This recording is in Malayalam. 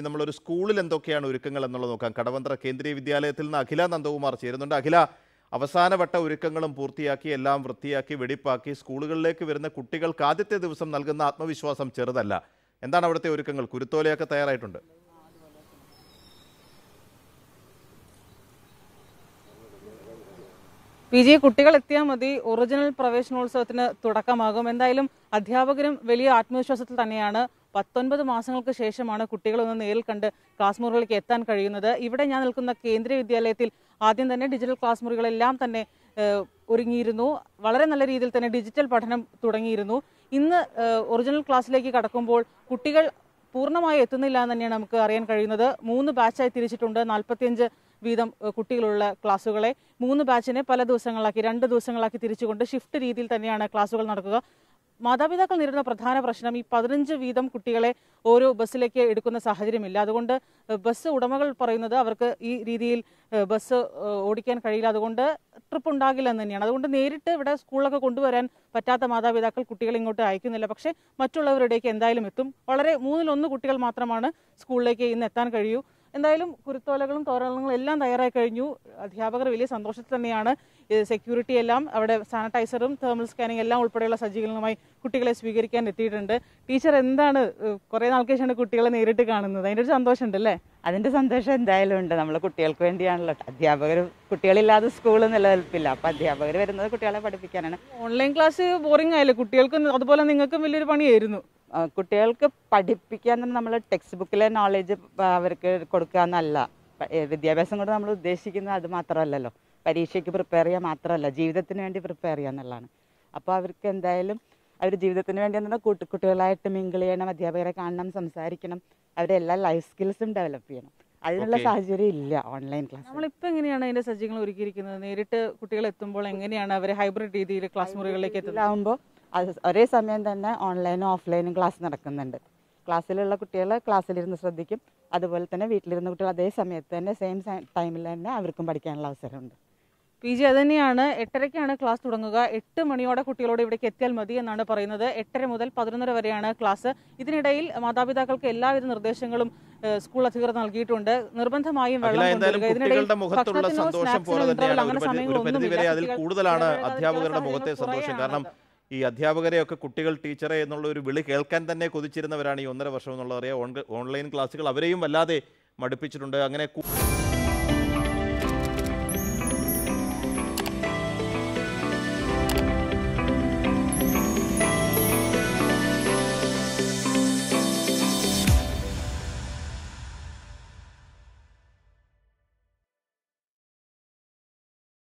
ഇനി നമ്മളൊരു സ്കൂളിൽ എന്തൊക്കെയാണ് ഒരുക്കങ്ങൾ എന്നുള്ളത് നോക്കാം കടവന്ത്ര കേന്ദ്രീയ വിദ്യാലയത്തിൽ നിന്ന് അഖില നന്ദകുമാർ ചേരുന്നുണ്ട് അഖില അവസാനവട്ട ഒരുക്കങ്ങളും പൂർത്തിയാക്കി എല്ലാം വൃത്തിയാക്കി വെടിപ്പാക്കി സ്കൂളുകളിലേക്ക് വരുന്ന കുട്ടികൾക്ക് ആദ്യത്തെ ദിവസം നൽകുന്ന ആത്മവിശ്വാസം ചെറുതല്ല എന്താണ് അവിടുത്തെ ഒരുക്കങ്ങൾ കുരുത്തോലയൊക്കെ തയ്യാറായിട്ടുണ്ട് പി ജി കുട്ടികൾ എത്തിയാൽ മതി ഒറിജിനൽ പ്രവേശനോത്സവത്തിന് തുടക്കമാകും എന്തായാലും അധ്യാപകരും വലിയ ആത്മവിശ്വാസത്തിൽ തന്നെയാണ് പത്തൊൻപത് മാസങ്ങൾക്ക് ശേഷമാണ് കുട്ടികളൊന്ന് നേരിൽ കണ്ട് ക്ലാസ് മുറികളിലേക്ക് എത്താൻ കഴിയുന്നത് ഇവിടെ ഞാൻ നിൽക്കുന്ന കേന്ദ്രീയ വിദ്യാലയത്തിൽ ആദ്യം തന്നെ ഡിജിറ്റൽ ക്ലാസ് മുറികളെല്ലാം തന്നെ ഒരുങ്ങിയിരുന്നു വളരെ നല്ല രീതിയിൽ തന്നെ ഡിജിറ്റൽ പഠനം തുടങ്ങിയിരുന്നു ഇന്ന് ഒറിജിനൽ ക്ലാസ്സിലേക്ക് കടക്കുമ്പോൾ കുട്ടികൾ പൂർണ്ണമായി എത്തുന്നില്ല എന്ന് തന്നെയാണ് നമുക്ക് അറിയാൻ കഴിയുന്നത് മൂന്ന് ബാച്ചായി തിരിച്ചിട്ടുണ്ട് നാൽപ്പത്തിയഞ്ച് വീതം കുട്ടികളുള്ള ക്ലാസ്സുകളെ മൂന്ന് ബാച്ചിനെ പല ദിവസങ്ങളാക്കി രണ്ട് ദിവസങ്ങളാക്കി തിരിച്ചുകൊണ്ട് ഷിഫ്റ്റ് രീതിയിൽ തന്നെയാണ് ക്ലാസ്സുകൾ നടക്കുക മാതാപിതാക്കൾ നേരിടുന്ന പ്രധാന പ്രശ്നം ഈ പതിനഞ്ച് വീതം കുട്ടികളെ ഓരോ ബസ്സിലേക്ക് എടുക്കുന്ന സാഹചര്യമില്ല അതുകൊണ്ട് ബസ് ഉടമകൾ പറയുന്നത് അവർക്ക് ഈ രീതിയിൽ ബസ് ഓടിക്കാൻ കഴിയില്ല അതുകൊണ്ട് ട്രിപ്പ് ഉണ്ടാകില്ല എന്ന് തന്നെയാണ് അതുകൊണ്ട് നേരിട്ട് ഇവിടെ സ്കൂളിലൊക്കെ കൊണ്ടുവരാൻ പറ്റാത്ത മാതാപിതാക്കൾ കുട്ടികളെ ഇങ്ങോട്ട് അയക്കുന്നില്ല പക്ഷേ മറ്റുള്ളവരുടേക്ക് എന്തായാലും എത്തും വളരെ മൂന്നിലൊന്ന് കുട്ടികൾ മാത്രമാണ് സ്കൂളിലേക്ക് ഇന്ന് എത്താൻ കഴിയൂ എന്തായാലും കുരുത്തോലകളും തോരണങ്ങളും എല്ലാം തയ്യാറായി കഴിഞ്ഞു അധ്യാപകർ വലിയ സന്തോഷത്തിൽ തന്നെയാണ് സെക്യൂരിറ്റി എല്ലാം അവിടെ സാനിറ്റൈസറും തേർമൽ സ്കാനിങ് എല്ലാം ഉൾപ്പെടെയുള്ള സജ്ജീകരണവുമായി കുട്ടികളെ സ്വീകരിക്കാൻ എത്തിയിട്ടുണ്ട് ടീച്ചർ എന്താണ് കുറെ നാൾക്ക് ശേഷമാണ് കുട്ടികളെ നേരിട്ട് കാണുന്നത് അതിൻ്റെ ഒരു സന്തോഷമുണ്ട് അല്ലേ അതിൻ്റെ സന്തോഷം എന്തായാലും ഉണ്ട് നമ്മൾ കുട്ടികൾക്ക് വേണ്ടിയാണല്ലോ അധ്യാപകർ കുട്ടികളില്ലാതെ സ്കൂൾ നിലനിൽപ്പില്ല അപ്പം അധ്യാപകർ വരുന്നത് കുട്ടികളെ പഠിപ്പിക്കാനാണ് ഓൺലൈൻ ക്ലാസ് ബോറിംഗ് ആയില്ലേ കുട്ടികൾക്കും അതുപോലെ നിങ്ങൾക്കും വലിയൊരു പണിയായിരുന്നു കുട്ടികൾക്ക് പഠിപ്പിക്കാൻ നമ്മൾ ടെക്സ്റ്റ് ബുക്കിലെ നോളേജ് അവർക്ക് കൊടുക്കുക എന്നല്ല വിദ്യാഭ്യാസം കൊണ്ട് നമ്മൾ ഉദ്ദേശിക്കുന്നത് അത് മാത്രമല്ലല്ലോ പരീക്ഷയ്ക്ക് പ്രിപ്പയർ ചെയ്യുക മാത്രമല്ല ജീവിതത്തിന് വേണ്ടി പ്രിപ്പയർ ചെയ്യുക എന്നുള്ളതാണ് അപ്പോൾ അവർക്ക് എന്തായാലും അവർ ജീവിതത്തിന് വേണ്ടി എന്നാൽ കുട്ടി കുട്ടികളായിട്ട് മിങ്കിൾ ചെയ്യണം അധ്യാപകരെ കാണണം സംസാരിക്കണം അവരെ എല്ലാ ലൈഫ് സ്കിൽസും ഡെവലപ്പ് ചെയ്യണം അതിനുള്ള സാഹചര്യം ഇല്ല ഓൺലൈൻ ക്ലാസ് നമ്മളിപ്പോൾ എങ്ങനെയാണ് അതിന്റെ സജ്ജീകരണം ഒരുക്കിയിരിക്കുന്നത് നേരിട്ട് കുട്ടികൾ എത്തുമ്പോൾ എങ്ങനെയാണ് അവരെ ഹൈബ്രിഡ് രീതിയിൽ ക്ലാസ് മുറികളിലേക്ക് എത്തുന്നത് ഒരേ സമയം തന്നെ ഓൺലൈനും ഓഫ്ലൈനും ക്ലാസ് നടക്കുന്നുണ്ട് ക്ലാസ്സിലുള്ള കുട്ടികൾ ക്ലാസ്സിലിരുന്ന് ശ്രദ്ധിക്കും അതുപോലെ തന്നെ വീട്ടിലിരുന്ന കുട്ടികൾ അതേ സമയത്ത് തന്നെ സെയിം ടൈമിൽ തന്നെ അവർക്കും പഠിക്കാനുള്ള അവസരമുണ്ട് പി ജി അതുതന്നെയാണ് എട്ടരയ്ക്കാണ് ക്ലാസ് തുടങ്ങുക എട്ട് മണിയോടെ കുട്ടികളോട് ഇവിടേക്ക് എത്തിയാൽ മതി എന്നാണ് പറയുന്നത് എട്ടര മുതൽ പതിനൊന്നര വരെയാണ് ക്ലാസ് ഇതിനിടയിൽ മാതാപിതാക്കൾക്ക് എല്ലാവിധ നിർദ്ദേശങ്ങളും സ്കൂൾ അധികൃതർ നൽകിയിട്ടുണ്ട് നിർബന്ധമായും വെള്ളം അങ്ങനെ സമയങ്ങളൊന്നും കൂടുതലാണ് അധ്യാപകരുടെ മുഖത്തെ സന്തോഷം കാരണം ഈ അധ്യാപകരെയൊക്കെ കുട്ടികൾ ടീച്ചറെ എന്നുള്ള ഒരു വിളി കേൾക്കാൻ തന്നെ കൊതിച്ചിരുന്നവരാണ് ഈ ഒന്നര വർഷം ഓൺ ഓൺലൈൻ ക്ലാസ്സുകൾ അവരെയും വല്ലാതെ മടുപ്പിച്ചിട്ടുണ്ട് അങ്ങനെ